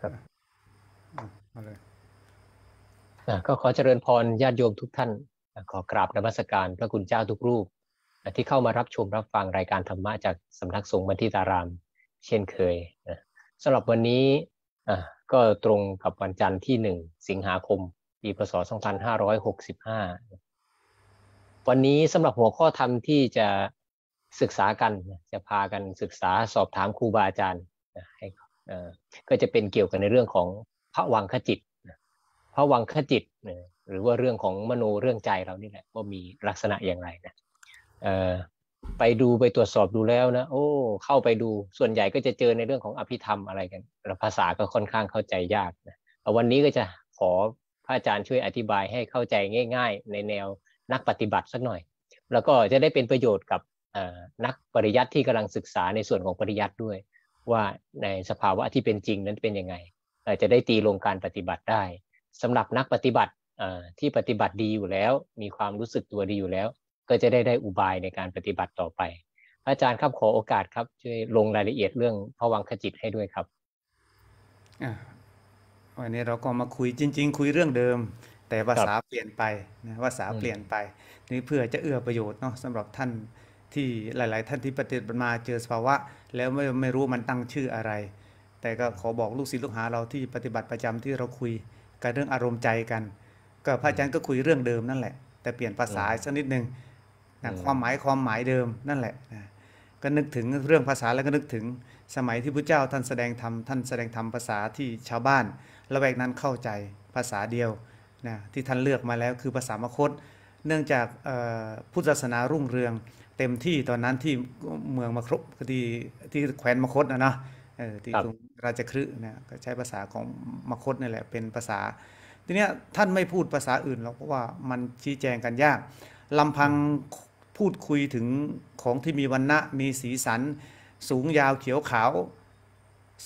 ครับมาเลยก็ขอเจริญพรญาติโยมทุกท่าน ขอกราบนมัสการ พระคุณเจ้าทุกรูป ที่เข้ามารับชมรับฟังรายการธรรมะจากสำนักสงฆ์มันทิตาราม เช่นเคยสำหรับวันนี้ก็ตรงกับวันจันทร์ที่ 1 สิงหาคมปีพศ2565 วันนี้สำหรับหัวข้อธรรมที่จะศึกษากันจะพากันศึกษาสอบถามครูบาอาจารย์ให้ก็จะเป็นเกี่ยวกันในเรื่องของพระวังขจิตพระวังขจิตหรือว่าเรื่องของมโนเรื่องใจเรานี่แหละว่ามีลักษณะอย่างไรนะไปดูไปตรวจสอบดูแล้วนะโอ้เข้าไปดูส่วนใหญ่ก็จะเจอในเรื่องของอภิธรรมอะไรกัน ภาษาก็ค่อนข้างเข้าใจยากนะวันนี้ก็จะขอพระอาจารย์ช่วยอธิบายให้เข้าใจง่าย ๆ ในแนวนักปฏิบัติสักหน่อย แล้วก็จะได้เป็นประโยชน์กับนักปริยัติที่กำลังศึกษาในส่วนของปริยัติด้วยว่าในสภาวะที่เป็นจริงนั้นเป็นยังไงจะได้ตีลงการปฏิบัติได้ สำหรับนักปฏิบัติที่ปฏิบัติดีอยู่แล้ว มีความรู้สึกตัวดีอยู่แล้ว ก็จะได้ได้อุบายในการปฏิบัติต่อไปอาจารย์ครับขอโอกาสครับช่วยลงรายละเอียดเรื่องพวังขจิตให้ด้วยครับ วันนี้เราก็มาคุยจริงๆ คุยเรื่องเดิม แต่ภาษาเปลี่ยนไปภาษาเปลี่ยนไปนี่เพื่อจะเอื้อประโยชน์เนาะสำหรับท่านที่หลายๆ ท่านที่ปฏิบัติมาเจอสภาวะแล้วไม่ไม่รู้มันตั้งชื่ออะไร แต่ก็ขอบอกลูกศิษย์ลูกหาเราที่ปฏิบัติประจำที่เราคุยกันเรื่องอารมณ์ใจกัน ก็พระอาจารย์ก็คุยเรื่องเดิมนั่นแหละ แต่เปลี่ยนภาษาสักนิดนึงนะความหมายความหมายเดิมนั่นแหละนะก็นึกถึงเรื่องภาษาแล้วก็นึกถึงสมัยที่พระเจ้าท่านแสดงธรรมท่านแสดงธรรม ภาษาที่ชาวบ้านระแวกนั้นเข้าใจภาษาเดียวนะที่ท่านเลือกมาแล้วคือภาษามคต เนื่องจากพุทธศาสนารุ่งเรืองเต็มที่ตอนนั้นที่เมืองมครที่ที่แคว้นมคตนะนะที่กรุงราชคฤห์นะก็ใช้ภาษาของมคตนี่แหละเป็นภาษาทีเนี้ยท่านไม่พูดภาษาอื่นหรอกเพราะว่ามันชี้แจงกันยาก ลำพังพูดคุยถึงของที่มีวันณะมีสีสันสูงยาวเขียวขาว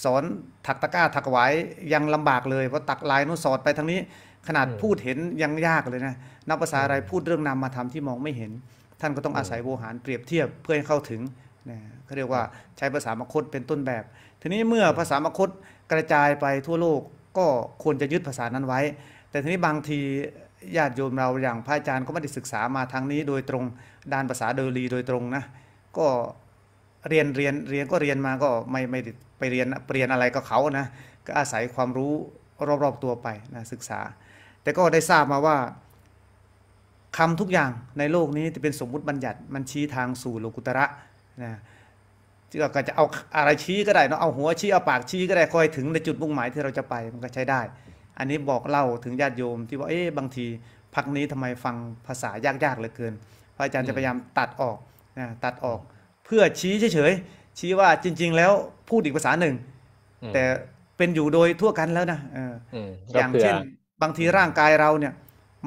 สอนถักตะก้า ถักไว้ยังลำบากเลยเพราะตักลายนู้นสอดไปทางนี้ขนาดพูดเห็นยังยากเลยนะนักภาษาอะไรพูดเรื่องนามมาทำที่มองไม่เห็นท่านก็ต้องอาศัยโวหารเปรียบเทียบเพื่อให้เข้าถึงนะเขาเรียกว่าใช้ภาษามคตเป็นต้นแบบ ทีนี้เมื่อภาษามคตกระจายไปทั่วโลก ก็ควรจะยึดภาษานั้นไว้ แต่ทีนี้บางทีญาติโยมเราอย่างพระอาจารย์ก็ไม่ได้ศึกษามาทางนี้โดยตรงด้านภาษาเดลีโดยตรงนะก็เรียนเรียนเรียนก็เรียนมาก็ไม่ไม่ไปเรียนเปลี่ยนอะไรกับเขานะก็อาศัยความรู้รอบๆตัวไปนะศึกษา แต่ก็ได้ทราบมาว่าคำทุกอย่างในโลกนี้จะเป็นสมมุติบัญญัติมันชี้ทางสู่โลกุตระนะีก็จะเอาอะไรชี้ก็ได้เนาะเอาหัวชี้ เอาปากชี้ก็ได้คอยถึงในจุดมุ่งหมาย ที่เราจะไปมันก็ใช้ได้ อันนี้บอกเล่าถึงญาติโยมที่ว่าเอ๊ะ บางทีพักนี้ทำไมฟังภาษายากๆเหลือเกินพระอาจารย์จะพยายามตัดออกนะตัดออก เพื่อชี้เฉยๆชี้ว่าจริง ๆ แล้วพูดอีกภาษาหนึ่ง แต่เป็นอยู่โดยทั่วกันแล้วนะอย่างเช่นบางทีร่างกายเราเนี่ย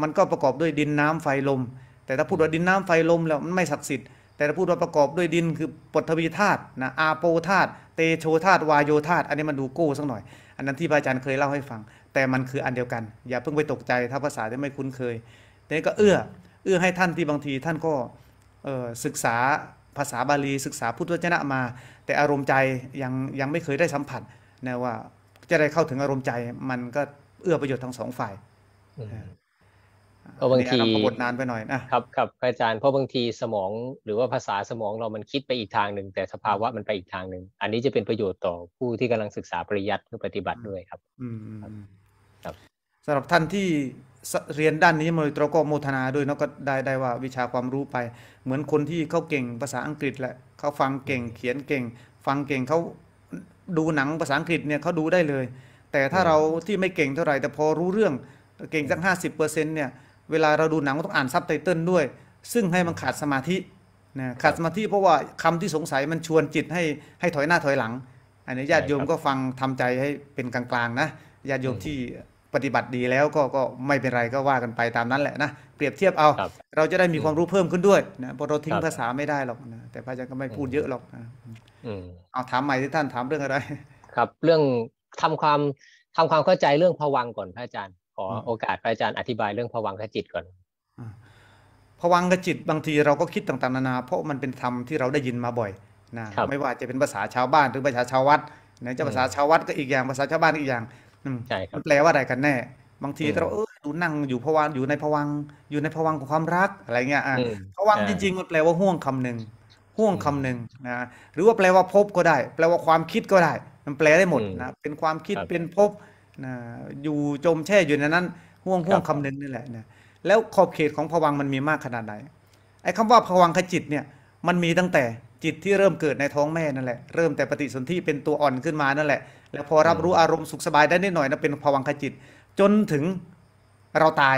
มันก็ประกอบด้วยดินน้ำไฟลม แต่ถ้าพูดว่าดินน้ำไฟลมแล้วมันไม่ศักดิ์สิทธิ์แต่ถ้าพูดว่าประกอบด้วยดินคือปฐวีธาตุนะอาโปธาตุเตโชธาตุวายโยธาตุอันนี้มันดูโก้สักหน่อย อันนั้นที่พระอาจารย์เคยเล่าให้ฟัง แต่มันคืออันเดียวกัน อย่าเพิ่งไปตกใจ ถ้าภาษาที่ไม่คุ้นเคยนี่ก็เอื้อเอื้อให้ท่านที่บางทีท่านก็ศึกษาภาษาบาลี ศึกษาพุทธวจนะมา แต่อารมณ์ใจยังยังไม่เคยได้สัมผัสนะว่าจะได้เข้าถึงอารมณ์ใจมันก็เอื้อประโยชน์ทั้งสองฝ่ายเพราะบางทีนานไปหน่อยนะครับครับ อาจารย์เพราะบางทีสมองหรือว่าภาษาสมองเรามันคิดไปอีกทางหนึ่ง แต่สภาวะมันไปอีกทางหนึ่ง อันนี้จะเป็นประโยชน์ต่อผู้ที่กำลังศึกษาปริยัติหรือปฏิบัติด้วยครับอืมครับสำหรับท่านที่เรียนด้านนี้มาโดยตราก็โมทนาด้วยเนาะก็ได้ได้ว่าวิชาความรู้ไป เหมือนคนที่เขาเก่งภาษาอังกฤษแหละเขาฟังเก่งเขียนเก่งฟังเก่งเขาดูหนังภาษาอังกฤษเนี่ยเขาดูได้เลย แต่ถ้าเราที่ไม่เก่งเท่าไหร่ แต่พอรู้เรื่องเก่งสักห้าสิบเปอร์เซ็นต์เนี่ยเวลาเราดูหนังก็ต้องอ่านซับไตเติลด้วย ซึ่งให้มันขาดสมาธินะขาดสมาธิเพราะว่าคำที่สงสัยมันชวนจิตให้ให้ถอยหน้าถอยหลัง อันนี้ญาติโยมก็ฟังทำใจให้เป็นกลางๆนะญาติโยมที่ปฏิบัติดีแล้วก็ก็ไม่เป็นไรก็ว่ากันไปตามนั้นแหละนะเปรียบเทียบเอา เราจะได้มีความรู้เพิ่มขึ้นด้วยนะเพราะเราทิ้งภาษาไม่ได้หรอกนะแต่พระอาจารย์ก็ไม่พูดเยอะหรอกนะเอาถามใหม่ที่ท่านถามเรื่องอะไร ครับเรื่องทำความทำความเข้าใจเรื่องผวังก่อนพระอาจารย์ขอโอกาสพระอาจารย์อธิบายเรื่องผวังขจิตก่อนผวังขจิต บางทีเราก็คิดต่างๆนานา เพราะมันเป็นธรรมที่เราได้ยินมาบ่อยนะไม่ว่าจะเป็นภาษาชาวบ้านหรือภาษาชาววัดนะนจะภาษาชาววัดก็อีกอย่างภาษาชาวบ้านอีกอย่างมันแปลว่าอะไรกันแน่บางทีเราเออดูนั่งอยู่ผวังอยู่ในผวังอยู่ในผวังของความรักอะไรเงี้ยอ่ะผวังจริงๆมันแปลว่าห่วงคำหนึ่งห่วงคำหนึ่งนะหรือว่าแปลว่าพบก็ได้ แปลว่าความคิดก็ได้ มันแปลได้หมดนะเป็นความคิดเป็นพบนะอยู่จมแช่อยู่ในนั้นห่วงห่วงคำเนึนงนี่แหละนะแล้วขอบเขตของผวังมันมีมากขนาดไหน ไอ้คำว่าผวังขจิตเนี่ยมันมีตั้งแต่จิตที่เริ่มเกิดในท้องแม่นั่นแหละเริ่มแต่ปฏิสนธิเป็นตัวอ่อนขึ้นมานั่นแหละแล้วพอรับรู้อารมณ์สุขสบายได้นิดหน่อยนะเป็นผวังขจิต จนถึงเราตาย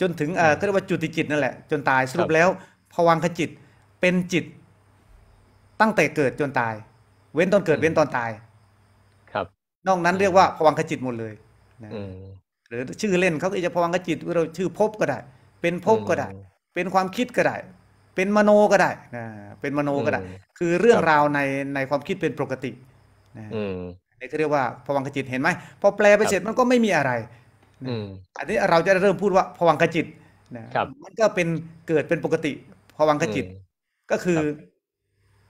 จนถึงเออก็เรียกว่าจุติจิตนั่นแหละจนตายสรุปแล้วผวังขจิตเป็นจิตตั้งแต่เกิดจนตาย เว้นตอนเกิดเว้นตอนตายนอกนั้นเรียกว่าพวังคจิตหมดเลยนะหรือชื่อเล่นเขาก็จะพวังคจิตเราชื่อภพก็ได้ เป็นภพก็ได้ เป็นความคิดก็ได้ เป็นมโนก็ได้นะเป็นมโนก็ได้ คือเรื่องราวในในความคิดเป็นปกตินะนี่ขาเรียกว่าพวังคจิตเห็นไหมพอแปลไปเสร็จมันก็ไม่มีอะไรอันนี้เราจะเริ่มพูดว่าพวังคจิตนะมันก็เป็นเกิดเป็นปกติพวังคจิตก็คือ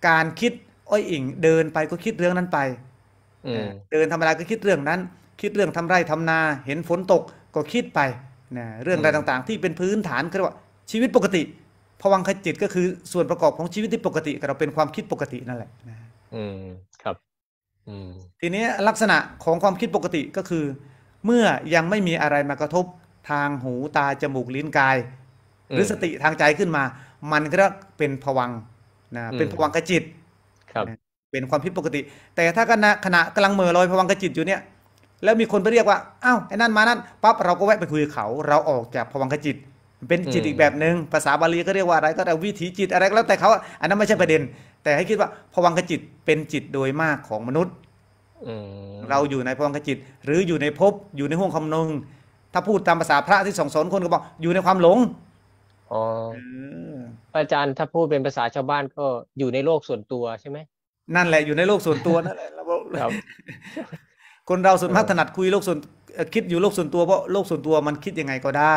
การคิดอ้อยอิงเดินไปก็คิดเรื่องนั้นไปเดินธรรมดาก็คิดเรื่องนั้น คิดเรื่องทำไร่ทำนา เห็นฝนตกก็คิดไปนะเรื่องอะไรต่างๆที่เป็นพื้นฐานขาเรียกว่าชีวิตปกติพวังคจิตก็คือส่วนประกอบของชีวิตที่ปกติเราเป็นความคิดปกตินั่นแหละนะอืมครับอืมทีนี้ลักษณะของความคิดปกติก็คือ เมื่อยังไม่มีอะไรมากระทบทางหูตา จมูกลิ้นกาย หรือสติทางใจขึ้นมา มันก็เป็นพวังนะเป็นพวังคจิตครับเป็นความผิดปกติ แต่ถ้าขณะขณะกำลังเมอลอยพวังกจิตอยู่เนี่ยแล้วมีคนไปเรียกว่าอ้าวไอ้นั่นมานั่นปั๊บเราก็แวะไปคุยเขาเราออกจากพวังกจิต เป็นจิตอีกแบบหนึ่งภาษาบาลีก็เรียกว่าอะไรก็แต่วิถีจิตอะไรก็แล้วแต่เขาอันนั้นไม่ใช่ประเด็น แต่ให้คิดว่าพวังกจิตเป็นจิตโดยมากของมนุษย์เราอยู่ในพวังกจิต หรืออยู่ในภพอยู่ในห้วงคำนง ถ้าพูดตามภาษาพระที่ส่งสอนคนก็บอกอยู่ในความหลงอ๋ออาจารย์ถ้าพูดเป็นภาษาชาวบ้านก็อยู่ในโลกส่วนตัวใช่ไหมนั่นแหละอยู่ในโลกส่วนตัวนั่นแหละครับ คนเราส่วนมากถนัดคุยโลกส่วนคิดอยู่โลกส่วนตัวเพราะโลกส่วนตัวมันคิดยังไงก็ได้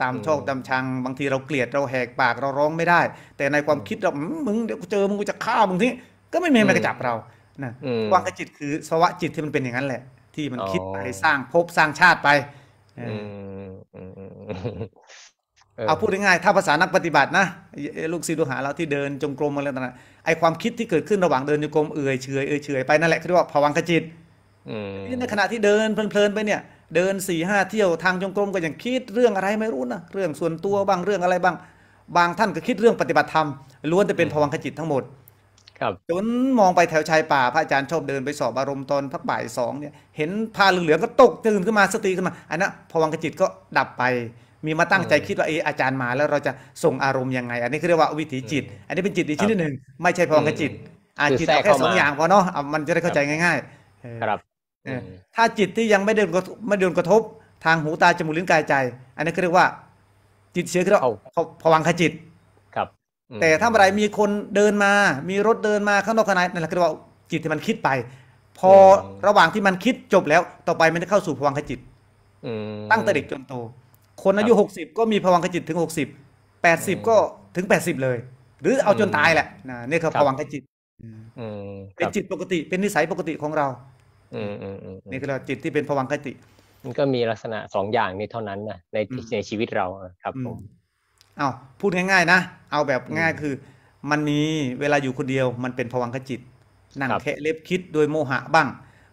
ตามชอกตามชัง บางทีเราเกลียดเราแหกปากเราร้องไม่ได้ แต่ในความคิดเรามึงเดี๋ยวเจอมึงกูจะฆ่ามึงทีก็ไม่มีใครจับเรานะวางกจิตคือ สวะจิตที่มันเป็นอย่างนั้นแหละ ที่มันคิดไปสร้างภพสร้างชาติไปเอาพูดง่ายๆถ้าภาษานักปฏิบัตินะลูกศิษย์ลูกหาเราที่เดินจงกรมอะไรต่างๆไอความคิดที่เกิดขึ้นระหว่างเดินจงกรมเอื่อยเฉยเอื่อยเฉยไปนั่นแหละเขาเรียกว่าผวังคจิตในขณะที่เดินเพลินๆไปเนี่ยเดินสี่ห้าเที่ยวทางจงกรมก็ยังคิดเรื่องอะไรไม่รู้นะเรื่องส่วนตัวบางเรื่องอะไรบ้างบางท่านก็คิดเรื่องปฏิบัติธรรมล้วนแต่เป็นผวังคจิตทั้งหมดครับจนมองไปแถวชายป่าพระอาจารย์ชอบเดินไปสอบอารมณ์ตอนพักบ่ายสองเนี่ยเห็นผ้าเหลืองๆก็ตกตื่นขึ้นมาสติขึ้นมาอันนั้นผวังคจิตก็ดับไปมีมาตั้งใจคิดว่าเอออาจารย์มาแล้วเราจะส่งอารมณ์ยังไงอันนี้คือเรียกว่าวิถีจิต อันนี้เป็นจิตอีกชนิดหนึ่งไม่ใช่พลังจิตอาจิตแค่สองอย่างพอเนาะมันจะได้เข้าใจง่ายๆ ครับถ้าจิตที่ยังไม่โดนไม่โดนกระทบ ทางหูตาจมูกลิ้นกายใจ อันนี้เรียกว่า จิตเชื้อคือเราพวังขจิตครับ แต่ถ้าเมื่อไรมีคนเดินมา มีรถเดินมาข้างนอกข้างในนั่นแหละเรียกว่าจิตที่มันคิดไป พอระหว่างที่มันคิดจบแล้ว ต่อไปมันจะเข้าสู่พวังขจิตตั้งแต่เด็กจนโตคนอายุหกสิบก็มีพวังคจิตถึงหกสิบแปดสิบก็ถึงแปดสิบเลย หรือเอาจนตายแหละนะนี่คือพวังคจิตเป็นจิตปกติ เป็นนิสัยปกติของเรานี่คือเรา จิตที่เป็นพวังคจิต มันก็มีลักษณะสองอย่างนี้เท่านั้นนะในในชีวิตเราครับผมเอาพูดง่ายๆนะ เอาแบบง่ายคือมันมีเวลาอยู่คนเดียวมันเป็นพวังคจิต นั่งแคะเล็บคิดโดยโมหะบ้าง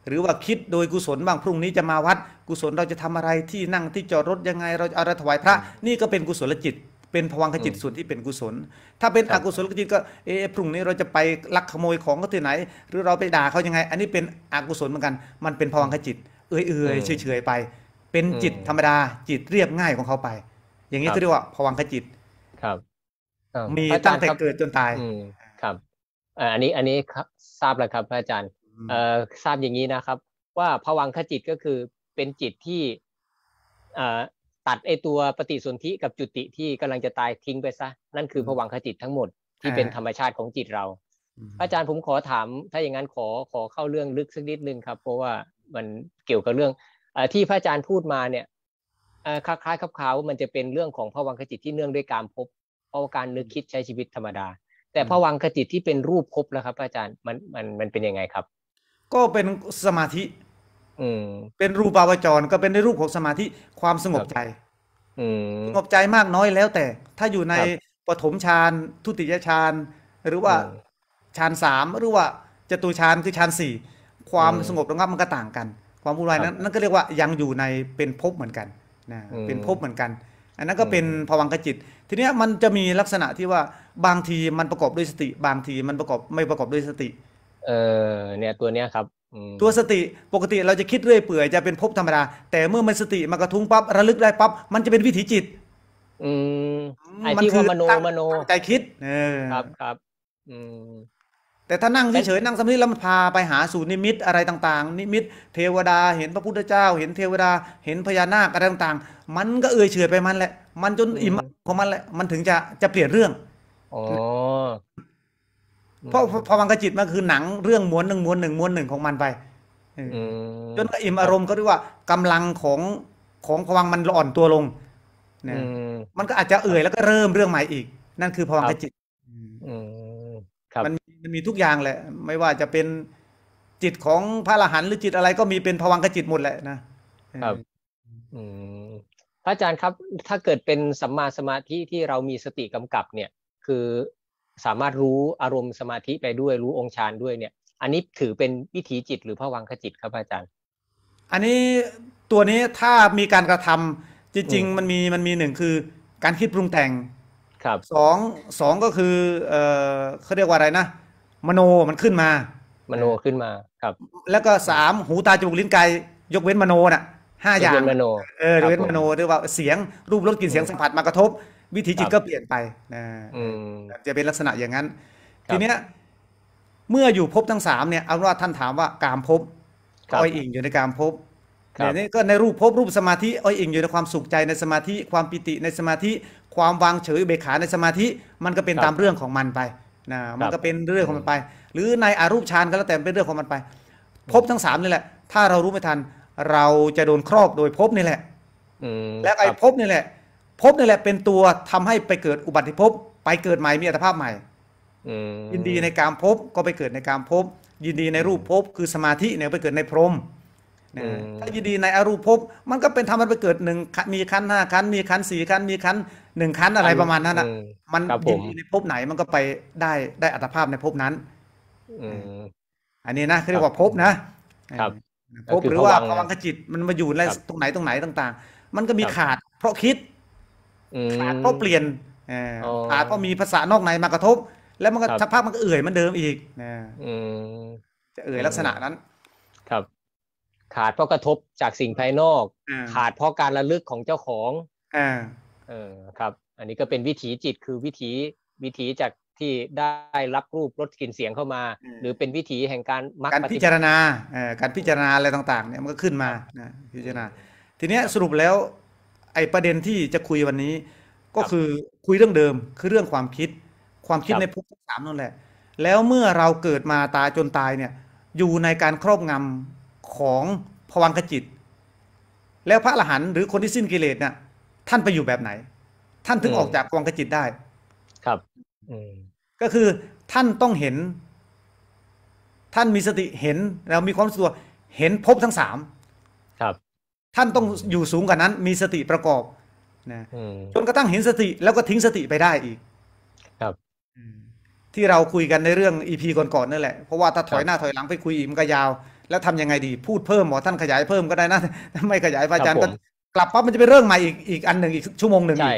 หรือว่าคิดโดยกุศลบ้างพรุ่งนี้จะมาวัด กุศลเราจะทำอะไรที่นั่งที่จอดรถยังไงเราจะอะไรถวายพระนี่ก็เป็นกุศลจิต เป็นพวังคจิตส่วนที่เป็นกุศล ถ้าเป็นอกุศลจิตก็เออพรุ่งนี้เราจะไปลักขโมยของเขาที่ไหน หรือเราไปด่าเขายังไง อันนี้เป็นอกุศลเหมือนกัน มันเป็นพวังคจิต เอื่อยๆเฉยๆไป เป็นจิตธรรมดาจิตเรียบง่ายของเขาไป อย่างนี้เรียกว่าพวังคจิตครับ มีตั้งแต่เกิดจนตายครับอันนี้อันนี้ทราบแล้วครับพระอาจารย์ทราบอย่างนี้นะครับ ว่าผวังขจิตก็คือเป็นจิตที่ตัดไอตัวปฏิสนธิกับจุติที่กำลังจะตายทิ้งไปซะนั่นคือผวังขจิตทั้งหมดที่เป็นธรรมชาติของจิตเราอาจารย์ผมขอถาม ถ้าอย่างนั้นขอขอเข้าเรื่องลึกสักนิดนึงครับ เพราะว่ามันเกี่ยวกับเรื่องอที่พระอาจารย์พูดมาเนี่ยคล้ายๆคับเขามันจะเป็นเรื่องของผวังขจิตที่เนื่องด้วยการพบเพราะการนึกคิดใช้ชีวิตธรรมดา แต่ผวังขจิตที่เป็นรูปพบแล้วครับอาจารย์มันมันมันเป็นยังไงครับก็เป็นสมาธิ เป็นรูปาวจรก็เป็นในรูปของสมาธิความสงบใจ สงบใจมากน้อยแล้ว แต่ถ้าอยู่ในปฐมฌาน ทุติยฌานหรือว่าฌานสามหรือว่าจตุฌานคือฌานสี่ความสงบระงับมันก็ต่างกัน ความวุ่นวายนั้นนั่นก็เรียกว่ายังอยู่ในเป็นภพเหมือนกันนะเป็นภพเหมือนกัน อันนั้นก็เป็นภวังคจิต ทีนี้มันจะมีลักษณะที่ว่าบางทีมันประกอบด้วยสติ บางทีมันประกอบไม่ประกอบด้วยสติเออเนี่ยตัวเนี้ยครับตัวสติปกติเราจะคิดเรื่อยเปื่อยจะเป็นภพธรรมดา แต่เมื่อมันสติมากระทุ้งปั๊บระลึกได้ปั๊บมันจะเป็นวิถีจิต อืมไอ้ที่ว่ามโนมโนใจคิด เออครับครับอืมแต่ถ้านั่งเฉยๆนั่งสมาธิแล้วมันพาไปหาสู่นิมิตอะไรต่าง ๆ นิมิตเทวดา เห็นพระพุทธเจ้า เห็นเทวดาเห็นพญานาคอะไรต่างๆ มันก็เอื่อยเฉยไปมันแหละ มันจนอิ่มของมันแหละมันถึงจะจะเปลี่ยนเรื่องอ๋อเพราะพวังกระจิตมันคือหนังเรื่องม้วนหนึ่งม้วนหนึ่งม้วนหนึ่งของมันไปจนอิ่มอารมณ์ก็เรียกว่ากำลังของของพวังมันอ่อนตัวลงนยมันก็อาจจะเอื่อยแล้วก็เริ่มเรื่องใหม่อีก นั่นคือพวังกระจิตมันมันมีทุกอย่างแหละ ไม่ว่าจะเป็นจิตของพระอรหันต์หรือจิตอะไรก็มีเป็นพวังกระจิตหมดแหละนะครับพระอาจารย์ครับ ถ้าเกิดเป็นสัมมาสมาธิที่เรามีสติกำกับเนี่ย คือสามารถรู้อารมณ์สมาธิไปด้วยรู้องค์ฌานด้วยเนี่ยอันนี้ถือเป็นวิถีจิตหรือะวังคจิตครับอาจารย์อันนี้ตัวนี้ถ้ามีการกระทำจริง ๆ มันมีมันมีหนึ่งคือ การคิดปรุงแต่งครับสองสองก็คือเออเขาเรียกว่าอะไรนะ มโนมันขึ้นมา มโนขึ้นมาครับ แล้วก็สามหูตาจมูกลิ้นกายยกเว้นมโนน่ะห้าอย่างยกเว้นมโนเออยกเว้นมโนหรือว่าเสียง รูปรสกลิ่นเสียงสัมผัสมากระทบวิถีจิตก็เปลี่ยนไปนะจะเป็นลักษณะอย่างนั้นทีเนี้ยเมื่ออยู่พบทั้งสามเนี่ยเอาว่าท่านถามว่า การพบอ้อยอิงอยู่ในการพบเนี่ยนี่ก็ในรูปพบรูปสมาธิอ้อยอิงอยู่ในความสุขใจในสมาธิความปิติในสมาธิ ความวางเฉยเบขาในสมาธิ มันก็เป็นตามเรื่องของมันไปนะมันก็เป็นเรื่องของมันไป หรือในอารูปฌานก็แล้วแต่เป็นเรื่องของมันไปพบทั้งสามนี่แหละ ถ้าเรารู้ไม่ทันเราจะโดนครอบโดยพบนี่แหละและไอ้พบนี่แหละภพนี่แหละเป็นตัวทำให้ไปเกิดอุบัติภพไปเกิดใหม่มีอัตภาพใหม่ยินดีในการพบก็ไปเกิดในการพบยินดีในรูปพบคือสมาธิเนี่ยไปเกิดในพรหมถ้ายินดีในอรูปภพมันก็เป็นทำมันไปเกิดหนึ่งมีขั้นห้าขั้นมีขั้นสี่ขั้นมีขั้นหนึ่งขั้นอะไรประมาณนั้นนะมันยินดีในภพไหนมันก็ไปได้ได้อัตภาพในภพนั้นอันนี้นะเรียกว่าภพนะภพหรือว่าพวังขจิตมันมาอยู่ในตรงไหนตรงไหนต่าง ๆ มันก็มีขาดเพราะคิดขาเพราก็เปลี่ยนขาเพราก็มีภาษานอกในมากระทบ แล้วมันก็สักพักมันก็เอื่อยมันเดิมอีกนะจะเอื่อยลักษณะนั้น ครับ ขาดเพราะกระทบจากสิ่งภายนอก ขาดเพราะการระลึกของเจ้าของอ่าเออครับ อันนี้ก็เป็นวิถีจิต คือวิถีวิถีจากที่ได้รับรูปรสกลิ่นเสียงเข้ามา หรือเป็นวิถีแห่งการมักการพิจารณาการพิจารณาอะไรต่าง ๆ เนี่ยมันก็ขึ้นมานะพิจารณา ทีเนี้ยสรุปแล้วไอประเด็นที่จะคุยวันนี้ ก็คือคุยเรื่องเดิมคือเรื่องความคิดความคิดในภพทั้งสามนั่นแหละ แล้วเมื่อเราเกิดมาตายจนตายเนี่ย อยู่ในการครอบงำของพวังคจิต แล้วพระอรหันต์หรือคนที่สิ้นกิเลสเนี่ยท่านไปอยู่แบบไหน ท่านถึงออกจากกวังกจิตได้ ครับอก็คือท่านต้องเห็น ท่านมีสติเห็นแล้วมีความรู้สึกเห็นภพทั้งสามครับท่านต้องอยู่สูงกว่านั้น มีสติประกอบนะจนกระทั่งเห็นสติแล้วก็ทิ้งสติไปได้อีก ครับ ที่เราคุยกันในเรื่องอีพีก่อนๆนั่นแหละ เพราะว่าถ้าถอยหน้าถอยหลังไปคุยอีกมันก็ยาว แล้วทำยังไงดี พูดเพิ่มหมอท่านขยายเพิ่มก็ได้นะ ไม่ขยายอาจารย์ก็กลับปั๊บมันจะเป็นเรื่องใหม่อีกอีกอันหนึ่งอีกชั่วโมงหนึ่งใช่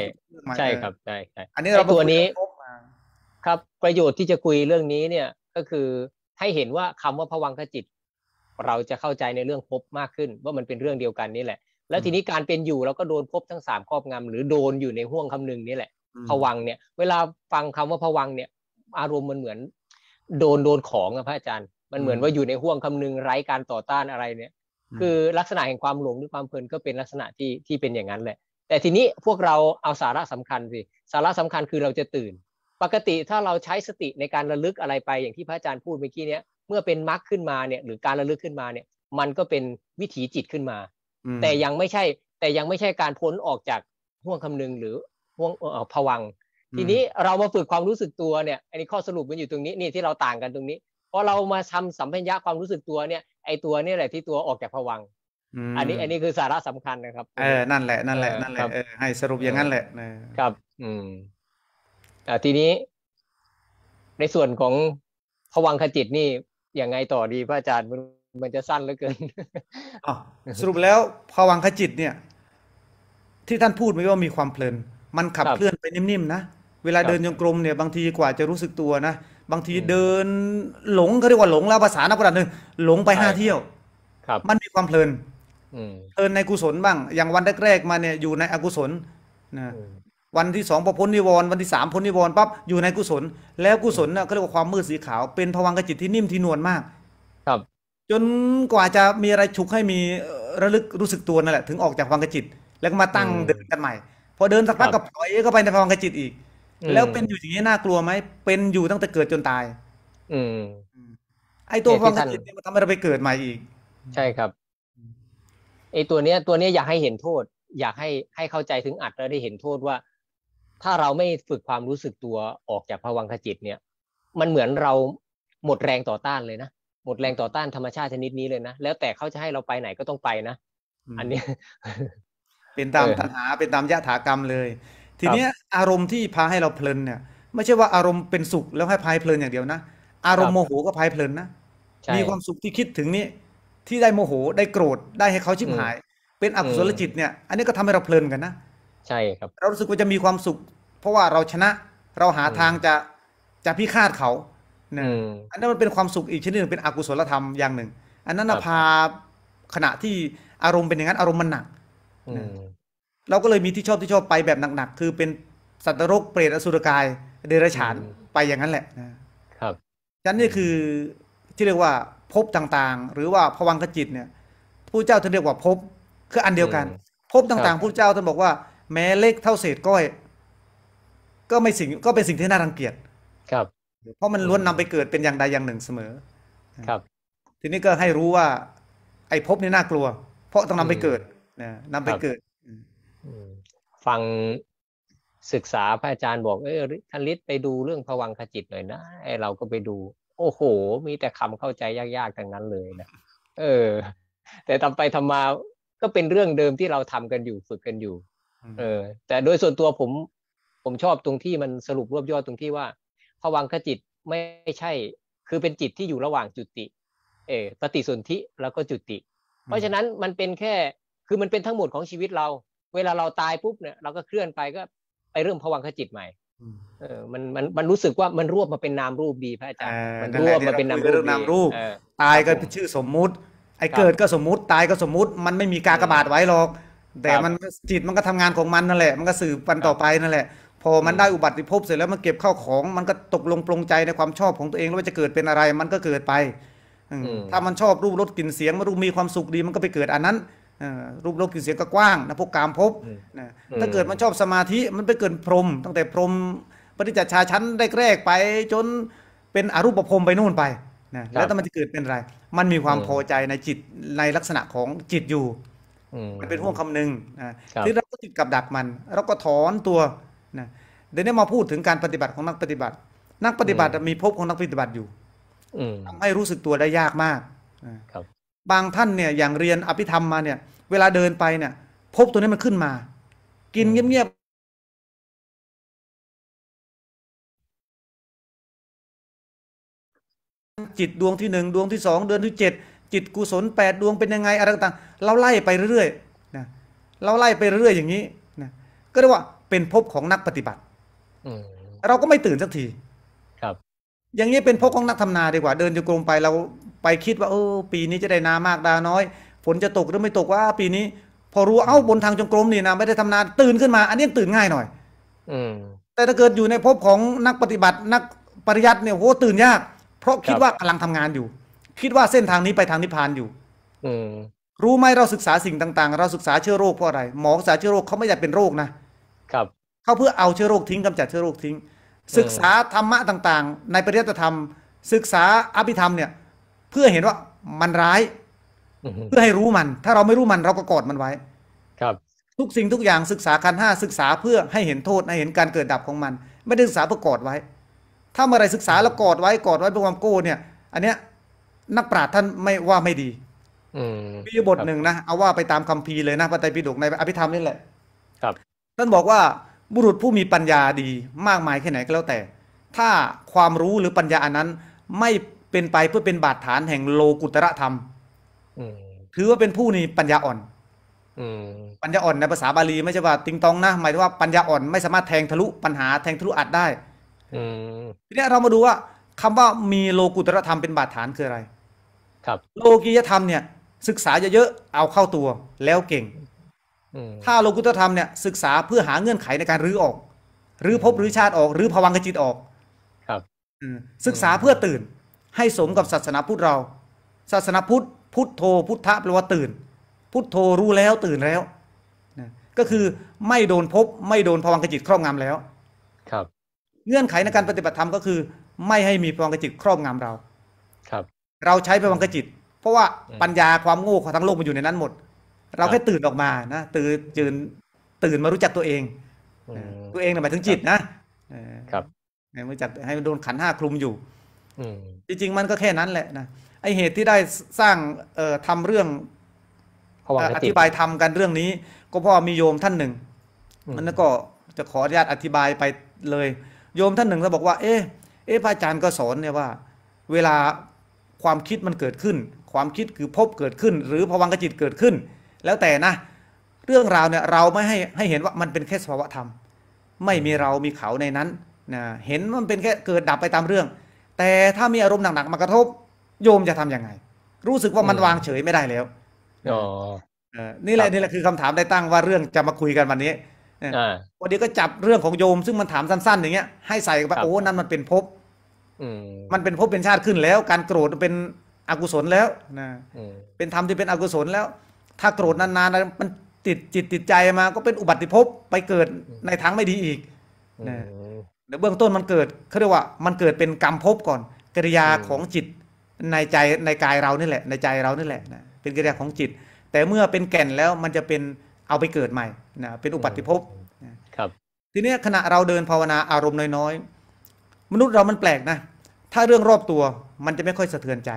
ใช่ครับใช่ใช่อันนี้เราตัวนี้ ครับประโยชน์ที่จะคุยเรื่องนี้เนี่ย ก็คือให้เห็นว่าคำว่าผวังคจิตเราจะเข้าใจในเรื่องภพมากขึ้นว่ามันเป็นเรื่องเดียวกันนี่แหละ แล้วทีนี้การเป็นอยู่เราก็โดนภพทั้งสามครอบงำหรือโดนอยู่ในห่วงคำนึงนี่แหละผวังเนี่ยเวลาฟังคำว่าผวังเนี่ย อารมณ์มันเหมือนโดนโดนของอะพระอาจารย์ มันเหมือนว่าอยู่ในห่วงคำนึงไร้การต่อต้านอะไรเนี่ยคือลักษณะแห่งความหลงหรือความเพลินก็เป็นลักษณะที่ที่เป็นอย่างนั้นแหละ แต่ทีนี้พวกเราเอาสาระสำคัญสิสาระสำคัญคือเราจะตื่น ปกติถ้าเราใช้สติในการระลึกอะไรไปอย่างที่พระอาจารย์พูดเมื่อกี้เนี้ยเมื่อเป็นมรรคขึ้นมาเนี่ย หรือการระลึกขึ้นมา เนี่ย มันก็เป็นวิถีจิตขึ้นมาแต่ยังไม่ใช่ แต่ยังไม่ใช่การพ้นออกจากห่วงคำนึงหรือห่วงผวังทีนี้เรามาฝึกความรู้สึกตัวเนี่ยอันนี้ข้อสรุปมันอยู่ตรงนี้นี่ที่เราต่างกันตรงนี้พอเรามาทำสัมพัญญะความรู้สึกตัวเนี่ยไอตัวนี่แหละที่ตัวออกจากผวังอันนี้ อันนี้คือสาระสำคัญ นะครับเออนั่นแหละนั่นแหละนั่นแหละเออให้สรุปอย่างนั้นแหละครับ อืมอ่าทีนี้ ในส่วนของผวังขจิตนี่ยังไงต่อดีพระอาจารย์มันมันจะสั้นเหลือเกินสรุปแล้วภวังขจิตเนี่ย ที่ท่านพูดไม่ว่ามีความเพลิน มันขับเคลื่อนไปนิ่มๆนะเวลาเดินจงกรมเนี่ยบางทีกว่าจะรู้สึกตัวนะบางทีเดินหลงเขาเรียกว่าหลงแล้วภาษานักปฏิาัหนึ่งหลงไปห้าเที่ยวครับ มันมีความเพลินเพลินในกุศลบ้าง อย่างวันแรกๆมาเนี่ยอยู่ในอกุศลนะวันที่สองพอพ้นนิวรณ์วันที่สามพ้นนิวรณ์ปั๊บอยู่ในกุศล แล้วกุศลน่ะก็เรียกว่าความมืดสีขาวเป็นภวังกจิตที่นิ่มที่นวลมาก ครับ จนกว่าจะมีอะไรฉุกให้มีระลึกรู้สึกตัวนั่นแหละถึงออกจากภวังกจิต แล้วก็มาตั้งเดินกันใหม่ พอเดินสักพักกปล่อยก็ไปในภวังกจิตอีกแล้วเป็นอยู่อย่างนี้น่ากลัวไหมเป็นอยู่ตั้งแต่เกิดจนตาย อืมไอตัวภวังกจิตมันทำให้เราไปเกิดใหม่อีก ใช่ครับไอตัวเนี้ยตัวเนี้ยอยากให้เห็นโทษ อยากให้ให้เข้าใจถึงอัดแล้วได้เห็นโทษว่าถ้าเราไม่ฝึกความรู้สึกตัวออกจากภวังคจิตเนี่ย มันเหมือนเราหมดแรงต่อต้านเลยนะ หมดแรงต่อต้านธรรมชาติชนิดนี้เลยนะ แล้วแต่เขาจะให้เราไปไหนก็ต้องไปนะอันนี้เป็นตามตัณหาเป็นตามยถากรรมเลย ทีเนี้ยอารมณ์ที่พาให้เราเพลินเนี่ยไม่ใช่ว่าอารมณ์เป็นสุขแล้วให้พายเพลินอย่างเดียวนะ อารมณ์โมโหก็พายเพลินนะมีความสุขที่คิดถึงนี่ที่ได้โมโหได้โกรธได้ให้เขาชิบหาย เป็นอกุศลจิตเนี่ยอันนี้ก็ทำให้เราเพลินกันนะช่ครับเรารู้สึกว่าจะมีความสุข เพราะว่าเราชนะเราหาทางจะจะพิฆาตเขาหนึ่งอันนั้นมันเป็นความสุขอีกชนิดหนึ่งเป็นอกุศลธรรมอย่างหนึ่ง อันนั้นพาขณะที่อารมณ์เป็นอย่างนั้นอารมณ์มันหนักเราก็เลยมีที่ชอบที่ชอบไปแบบหนักๆคือเป็นสัตว์รกเปรตอสุรกายเดรัจฉานไปอย่างนั้นแหละครับฉะนั้นนี่คือที่เรียกว่าภพต่างๆ หรือว่าพวังคจิตเนี่ยผู้เจ้าท่านเรียกว่าภพคืออันเดียวกันภพต่างๆผู้เจ้าท่านบอกว่าแม้เลขเท่าเศษก้อยก็ไม่สิ่งก็เป็นสิ่งที่น่ารังเกียจ ครับ เพราะมันล้วนนำไปเกิดเป็นอย่างใดอย่างหนึ่งเสมอ ครับ ทีนี้ก็ให้รู้ว่า ไอ้ภพนี่น่ากลัวเพราะต้องนำไปเกิดนะนำไปเกิดฟังศึกษาพระอาจารย์บอก เออท่านฤทธิ์ไปดูเรื่องผวังขจิตหน่อยนะไอ้เราก็ไปดู โอ้โห มีแต่คำเข้าใจยากๆทั้งนั้นเลยนะเออ แต่ทำไปทำมาก็เป็นเรื่องเดิมที่เราทำกันอยู่ฝึกกันอยู่เออแต่โดยส่วนตัวผมผมชอบตรงที่มันสรุปรวบยอดตรงที่ว่าผวังขจิตไม่ใช่คือเป็นจิตที่อยู่ระหว่างจุติเออปฏิสนธิแล้วก็จุติ เพราะฉะนั้นมันเป็นแค่คือมันเป็นทั้งหมดของชีวิตเรา เวลาเราตายปุ๊บเนี่ยเราก็เคลื่อนไปก็ไปเริ่มผวังขจิตใหม่เออมันมันมันรู้สึกว่ามันรวบมาเป็นนามรูปดีพระอาจารย์มันรวบมาเป็นนามรูปนามรูปตายก็ชื่อสมมุติไอ้เกิดก็สมมุติ ตายก็สมมุติมันไม่มีกากระบาดไว้หรอกแต่มันจิตมันก็ทำงานของมันนั่นแหละ มันก็สืบปันต่อไปนั่นแหละ พอมันได้อุบัติภพเสร็จแล้วมันเก็บเข้าของ มันก็ตกลงปรงใจในความชอบของตัวเองแล้วว่าจะเกิดเป็นอะไร มันก็เกิดไปถ้ามันชอบรูปรสกลิ่นเสียงมันรู้มีความสุขดีมันก็ไปเกิดอันนั้นรูปรสกลิ่นเสียง ก็กว้างนะพวกกามภพถ้าเกิดมันชอบสมาธิมันไปเกิดพรหมตั้งแต่พรหมปฏิจจชาชั้นแรกๆไป จนเป็นอรูปภพไปนู่นไปแล้วถ้ามันจะเกิดเป็นอะไร มันมีความพอใจในจิตในลักษณะของจิตอยู่มันเป็นห่วงคำหนึ่งนะคือเราก็จิดกับดักมัน เราก็ถอนตัวนะเดี๋ยวนี้มาพูดถึงการปฏิบัติของนักปฏิบัติ นักปฏิบัติมีภพของนักปฏิบัติอยู่ ทำให้รู้สึกตัวได้ยากมากครับ บางท่านเนี่ย อย่างเรียนอภิธรรมมาเนี่ย เวลาเดินไปเนี่ยภพตัวนี้มันขึ้นมา กินเงียบจิตดวงที่หนึ่ง ดวงที่สอง เดือนที่เจ็ดจิตกุศลแปดดวงเป็นยังไงอะไรต่างๆ เราไล่ไปเรื่อยๆนะเราไล่ไปเรื่อยอย่างนี้นะก็เรียกว่าเป็นภพของนักปฏิบัติเราก็ไม่ตื่นสักที ครับ อย่างนี้เป็นภพของนักทำนาดีกว่า เดินจงกรมไปเราไปคิดว่า เออปีนี้จะได้นามากดาน้อยฝนจะตกหรือไม่ตกว่าปีนี้ พอรู้เอ้าบนทางจงกรมนี่นะไม่ได้ทำนาตื่นขึ้นมาอันนี้ตื่นง่ายหน่อยแต่ถ้าเกิดอยู่ในภพของนักปฏิบัติ นักปริยัติเนี่ยโหตื่นยากเพราะคิดว่ากำลังทำงานอยู่คิดว่าเส้นทางนี้ไปทางนิพพานอยู่ อืรู้ไหมเราศึกษาสิ่งต่างๆ เราศึกษาเชื้อโรคเพราะอะไร หมอศึกษาเชื้อโรคเขาไม่อยากเป็นโรคนะครับเขาเพื่อเอาเชื้อโรคทิ้งกำจัดเชื้อโรคทิ้ง ศึกษาธรรมะต่าง ๆ ในปริยัติธรรม ศึกษาอภิธรรมเนี่ย เพื่อเห็นว่ามันร้าย เพื่อให้รู้มัน ถ้าเราไม่รู้มันเราก็กอดมันไว้ ครับ ทุกสิ่งทุกอย่างศึกษาคันห้าศึกษาเพื่อให้เห็นโทษให้เห็นการเกิดดับของมัน ไม่ได้ศึกษาเพื่อกอดไว้ ถ้าเมื่อไรศึกษาแล้วกอดไว้กอดไว้เป็นความโก้เนี่ย อันเนี้ยนักปราชญ์ท่านไม่ว่าไม่ดีมีบทหนึ่งนะ เอาว่าไปตามคำพีเลยนะพระไตรปิฎกในอภิธรรมนี่แหละ ครับท่านบอกว่าบุรุษผู้มีปัญญาดีมากมายแค่ไหนก็แล้วแต่ ถ้าความรู้หรือปัญญาอันนั้นไม่เป็นไปเพื่อเป็นบาดฐานแห่งโลกุตระธรรมถือว่าเป็นผู้นี้ปัญญาอ่อนปัญญาอ่อนในภาษาบาลีไม่ใช่ว่า ติงตองนะหมายถึงว่าปัญญาอ่อนไม่สามารถแทงทะลุปัญหาแทงทะลุอัดได้ทีนี้เรามาดูว่า คำว่ามีโลกุตระธรรมเป็นบาดฐานคืออะไรโลกิยธรรมเนี่ย ศึกษาเยอะๆเอาเข้าตัวแล้วเก่งถ้าโลกุตธรรมเนี่ยศึกษาเพื่อหาเงื่อนไขในการรื้อออกรื้อพบรื้อชาติออกรื้อพวังกจิตออกครับศึกษาเพื่อตื่น ให้สมกับศาสนาพุทธเราศาสนาพุทธ พุทโธพุทธะแปลว่าตื่น พุทโธรู้แล้วตื่นแล้วก็คือไม่โดนพบไม่โดนพวังกจิตครอบงำแล้ว ครับ เงื่อนไขในการปฏิบัติธรรมก็คือ ไม่ให้มีพวังกจิตครอบงำเราเราใช้พลังกจิต เพราะว่าปัญญาความโง่ของทั้งโลก มันอยู่ในนั้นหมด เราแค่ตื่นออกมานะ ตื่นจืนตื่นมารู้จักตัวเองตัวเองหมายถึงจิตนะครับให้รู้จักให้โดนขันห้าคลุมอยู่จริง ๆ มันก็แค่นั้นแหละนะไอเหตุที่ได้สร้างเออทำเรื่องอธิบายทำกันเรื่องนี้ ก็พ่อมีโยมท่านหนึ่งมันก็จะขออนุญาตอธิบายไปเลย โยมท่านหนึ่งขาบอกว่าเอ๊ะเอ๊ะพระอาจารย์ก็สอนเนี่ยว่า เวลาความคิดมันเกิดขึ้น ความคิดคือพบเกิดขึ้น หรือภวังกจิตเกิดขึ้น แล้วแต่นะ เรื่องราวเนี่ยเราไม่ให้ให้เห็นว่ามันเป็นแค่สภาวะธรรม ไม่มีเรามีเขาในนั้นนะเห็นมันเป็นแค่เกิดดับไปตามเรื่อง แต่ถ้ามีอารมณ์หนักๆมากระทบ โยมจะทํำยังไง รู้สึกว่ามันวางเฉยไม่ได้แล้วอ๋อนี่แหละนี่แหละคือคำถามได้ตั้งว่าเรื่องจะมาคุยกันวันนี้วันนี้ก็จับเรื่องของโยมซึ่งมันถามสั้นๆ อย่างเงี้ยให้ใส่ไปโอ้นั่นมันเป็นภพมันเป็นภพเป็นชาติขึ้นแล้ว การโกรธเป็นอกุศลแล้วนะเป็นธรรมที่เป็นอกุศลแล้ว ถ้าโกรธนานๆมันติดจิตติดใจมาก็เป็นอุบัติภพไปเกิดในทางไม่ดีอีกนะเดี๋ยวเบื้องต้นมันเกิดเขาเรียกว่ามันเกิดเป็นกรรมภพก่อนกิริยาของจิตในใจในกายเรานี่แหละ ในใจเรานี่แหละนะเป็นกิริยาของจิต แต่เมื่อเป็นแก่นแล้วมันจะเป็นเอาไปเกิดใหม่นะเป็นอุบัติภพครับ ทีนี้ขณะเราเดินภาวนาอารมณ์น้อยๆมนุษย์เรามันแปลกนะถ้าเรื่องรอบตัวมันจะไม่ค่อยสะเทือนใจ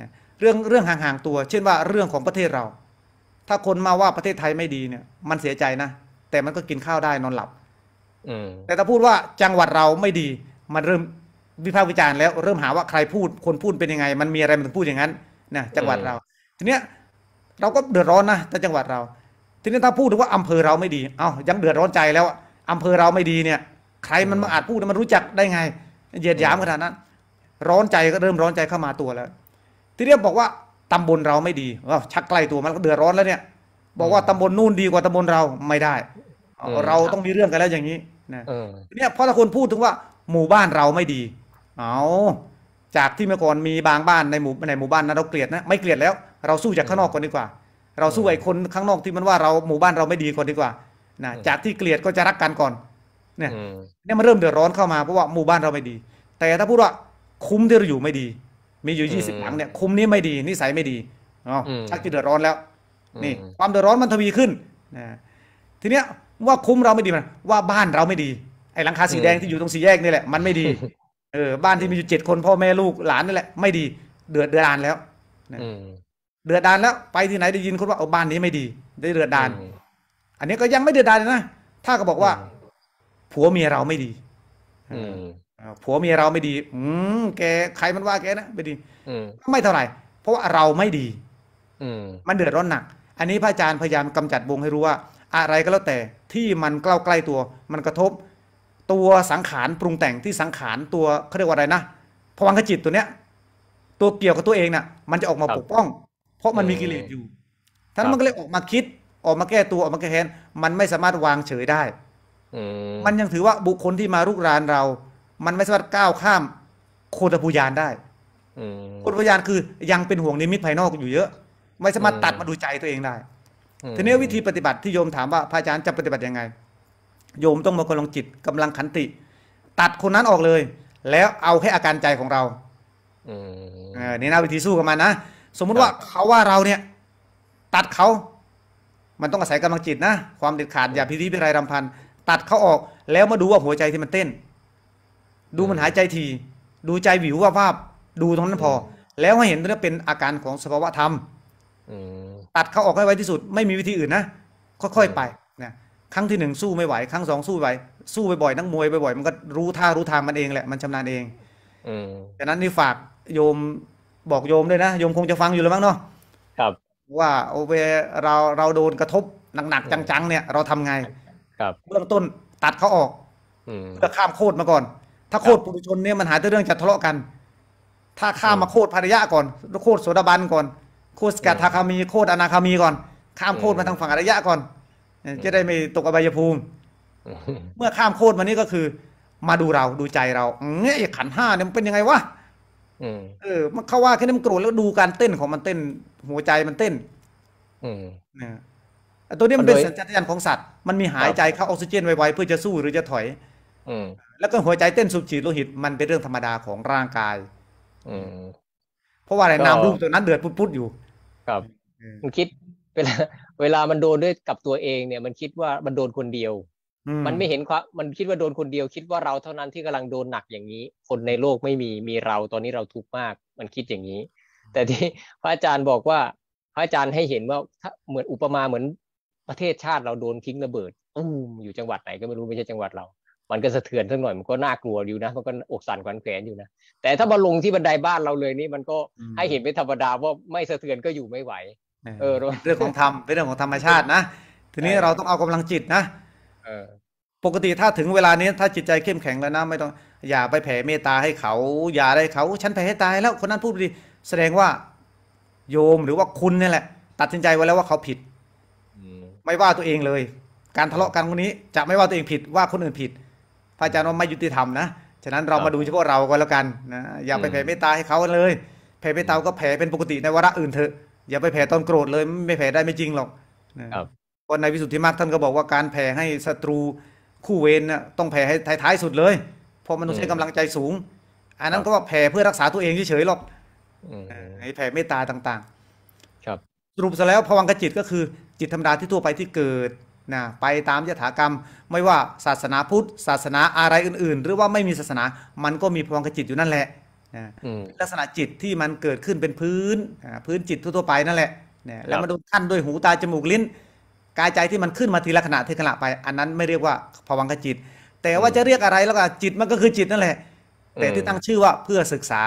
นะเรื่องเรื่องห่างๆตัว เช่นว่าเรื่องของประเทศเรา ถ้าคนมาว่าประเทศไทยไม่ดีเนี่ย มันเสียใจนะแต่มันก็กินข้าวได้นอนหลับแต่ถ้าพูดว่าจังหวัดเราไม่ดี มันเริ่มวิพากษ์วิจารณ์แล้วเริ่มหาว่าใครพูด คนพูดเป็นยังไง มันมีอะไรมันถึงพูดอย่างนั้นนะจังหวัดเรา ทีเนี้ย เราก็เดือดร้อนนะแต่จังหวัดเรา ทีนี้ถ้าพูดถึงว่าอำเภอเราไม่ดีเอาายังเดือดร้อนใจแล้วอำเภอเราไม่ดีเนี่ย ใครมันมาอาจพูด มันรู้จักได้ไง เหยียดหยามขนาดนั้นร้อนใจก็เริ่มร้อนใจเข้ามาตัวแล้ว ที่เรียกบอกว่า ตำบลเราไม่ดีว่าชักไกลตัวมันก็เดือดร้อนแล้วเนี่ย บอกว่าตำบลนู่นดีกว่าตำบลเราไม่ได้เราต้องมีเรื่องกันแล้วอย่างนี้นะเนี่ยเพราะถ้าคนพูดถึงว่าหมู่บ้านเราไม่ดีเอาจากที่เมื่อก่อนมีบางบ้าน ในหมู่ในหมู่บ้านนั้นเราเกลียดนะไม่เกลียดแล้วเราสู้จากข้างนอกก่อนดีกว่า เราสู้ไอ้คนข้างนอกที่มันว่าเราหมู่บ้านเราไม่ดีก่อนดีกว่า นะ จากที่เกลียดก็จะรักกันก่อน เนี่ยเนี่ยมันเริ่มเดือดร้อนเข้ามาเพราะว่าหมู่บ้านเราไม่ดี แต่ถ้าพูดว่าคุ้มที่เราอยู่ไม่ดี มีอยู่ยี่สิบหลัง เนี่ยคุ้มนี้ไม่ดีนิสัยไม่ดีอ๋อชักจะเดือดร้อนแล้ว นี่ความเดือดร้อนมันทวีขึ้นนะ ทีเนี้ยว่าคุ้มเราไม่ดีมันว่าบ้านเราไม่ดี ไอ้หลังคาสีแดงที่อยู่ตรงสี่แยกนี่แหละมันไม่ดี เออ บ้านที่มีอยู่เจ็ดคนพ่อแม่ลูกหลานนี่แหละไม่ ดี เดือดเดือดดานแล้วเดือดดานแล้วไปที่ไหนได้ยินคนว่าเอาบ้านนี้ไม่ดี ได้เดือดดาน อันนี้ก็ยังไม่เดือดดานนะถ้าก็บอกว่าผัวเมียเราไม่ดี อผัวเมียเราไม่ดี อืมแก ใครมันว่าแกนะ ไม่ดี อืมไม่เท่าไหร่ เพราะว่าเราไม่ดี อืมมันเดือดร้อนหนัก อันนี้พระอาจารย์พยายามกำจัดวงให้รู้ว่า อะไรก็แล้วแต่ที่มันใกล้ใกล้ตัว มันกระทบตัวสังขารปรุงแต่งที่สังขารตัวเขาเรียกว่าอะไรนะพวังขจิตตัวเนี้ย ตัวเกี่ยวกับตัวเองน่ะ มันจะออกมาปกป้อง เพราะมันมีกิเลสอยู่ท่านมันก็เลยออกมาคิด ออกมาแก้ตัวออกมาแก้แค้นมันไม่สามารถวางเฉยได้มันยังถือว่าบุคคลที่มารุกรานเรามันไม่สามารถก้าวข้ามโคตรพุยานได้ โคตรพุยานคือยังเป็นห่วงนิมิตภายนอกอยู่เยอะ ไม่สามารถตัดมาดูใจตัวเองได้ ทีนี้วิธีปฏิบัติที่โยมถามว่าพระอาจารย์จะปฏิบัติยังไง โยมต้องมากำลงจิตกำลังขันติ ตัดคนนั้นออกเลย แล้วเอาแค่อาการใจของเราเนี่ยนะวิธีสู้กับมันนะ สมมุติว่าเขาว่าเราเนี่ย ตัดเขา มันต้องอาศัยกำลังจิตนะความเด็ดขาดอย่าพิธีพิไรรำพันตัดเขาออกแล้วมาดูว่าหัวใจที่มันเต้นดูมันหายใจที ดูใจวิวว่าภาพดูตรงนั้นพอ แล้วให้เห็นว่าเป็นอาการของสภาวะธรรมตัดเขาออกให้ไวที่สุดไม่มีวิธีอื่นนะ ค่อยๆไปนะครั้งที่หนึ่งสู้ไม่ไหวครั้งสองสู้ไหว สู้บ่อยๆนักมวยบ่อยๆมันก็รู้ท่ารู้ทางมันเองแหละมันชำนาญเองอดังนั้นนี่ฝากโยมบอกโยมด้วยนะโยมคงจะฟังอยู่แล้วมั้งเนาะครับ ว่าโอเวเราเราโดนกระทบหนักๆจังๆเนี่ยเราทำไง ครับเบื้องต้นตัดเขาออกเพื่อข้ามโคตรมาก่อนถ้าโคตรปุถุชนเนี่ยมันหาแต่เรื่องจะทะเลาะกัน ถ้าข้ามมาโคตรภริยะก่อนโคตรโสดาบันก่อนโคตรสกัดทาคามีโคตรอนาคามีก่อน ข้ามโคตรมาทางฝั่งอริยะก่อนจะได้ไม่ตกอบายภูมิเมื่อข้ามโคตรมานี่ก็คือมาดูเราดูใจเราเงี้ยขันห้าเนี่ยมันเป็นยังไงวะเออมันเขาว่าแค่นี้มันโกรธแล้วดูการเต้นของมันเต้นหัวใจมันเต้น อืมนะตัวนี้มันเป็นสัญชาตญาณของสัตว์ มันมีหายใจเข้าออกซิเจนไวๆเพื่อจะสู้หรือจะถอย อืมแล้วก็หัวใจเต้นสูบฉีดโลหิตมันเป็นเรื่องธรรมดาของร่างกายอืมเพราะว่าอะไรน้ำรูปตัวนั้นเดือดพุดๆอยู่ ครับ มันคิดเวลาเวลามันโดนด้วยกับตัวเองเนี่ยมันคิดว่ามันโดนคนเดียว มันไม่เห็นความมันคิดว่าโดนคนเดียว คิดว่าเราเท่านั้นที่กำลังโดนหนักอย่างนี้ คนในโลกไม่มีมีเราตอนนี้เราทุกข์มาก มันคิดอย่างนี้ แต่ที่พระอาจารย์บอกว่า พระอาจารย์ให้เห็นว่าถ้าเหมือนอุปมาเหมือนประเทศชาติเราโดนทิ้งระเบิดอู้มอยู่จังหวัดไหนก็ไม่รู้ไม่ใช่จังหวัดเรามันก็สะเทือนสักหน่อยมันก็น่ากลัวอยู่นะมันก็อกสั่นขวัญแขวนอยู่นะ แต่ถ้ามาลงที่บันไดบ้านเราเลยนี่มันก็ให้เห็นเป็นธรรมดาว่าไม่สะเทือนก็อยู่ไม่ไหวเออเรื่องของธรรมเป็นเรื่องของธรรมชาตินะทีนี้เราต้องเอากำลังจิตนะปกติถ้าถึงเวลานี้ถ้าจิตใจเข้มแข็งแล้วนะ ไม่ต้องอย่าไปแผ่เมตตาให้เขา อย่าได้เขา ฉันแผ่ให้ตาย แล้วคนนั้นพูดดีแสดงว่า โยมหรือว่าคุณนี่แหละ ตัดสินใจไว้แล้วว่าเขาผิดไม่ว่าตัวเองเลย การทะเลาะกันวันนี้ จะไม่ว่าตัวเองผิดว่าคนอื่นผิดพระอาจารย์ว่าไม่ยุติธรรมนะ ฉะนั้นเรามาดูเฉพาะเราก็แล้วกันนะ อย่าไปแผ่เมตตาให้เขาเลยแผ่เมตตาก็แผ่เป็นปกติในวาระอื่นเถอะ อย่าไปแผ่ตอนโกรธเลย ไม่แผ่ได้ไม่จริงหรอกครับคนในวิสุทธิมรรคท่านก็บอกว่าการแผ่ให้ศัตรูคู่เวรนะต้องแผ่ให้ท้ายสุดเลย เพราะมันต้องใช้กำลังใจสูง อันนั้นก็ว่าแผ่เพื่อรักษาตัวเองเฉยๆหรอกให้แผ่เมตตาต่างๆ ครับ สรุปซะแล้วพวังกจิตก็คือจิตธรรมดาที่ทั่วไปที่เกิดนะไปตามยถากรรมไม่ว่าศาสนาพุทธ ศาสนาอะไรอื่นๆ หรือว่าไม่มีศาสนามันก็มีพลังจิตอยู่นั่นแหละลักษณะจิตที่มันเกิดขึ้นเป็นพื้นพื้นจิตทั่วๆไปนั่นแหละแล้วมาดูขั้นด้วยหูตาจมูกลิ้นกายใจที่มันขึ้นมาทีละขณะทีละขณะไป อันนั้นไม่เรียกว่าพวังคจิต แต่ว่าจะเรียกอะไรแล้วก็จิตมันก็คือจิตนั่นแหละแต่ที่ตั้งชื่อว่าเพื่อศึกษา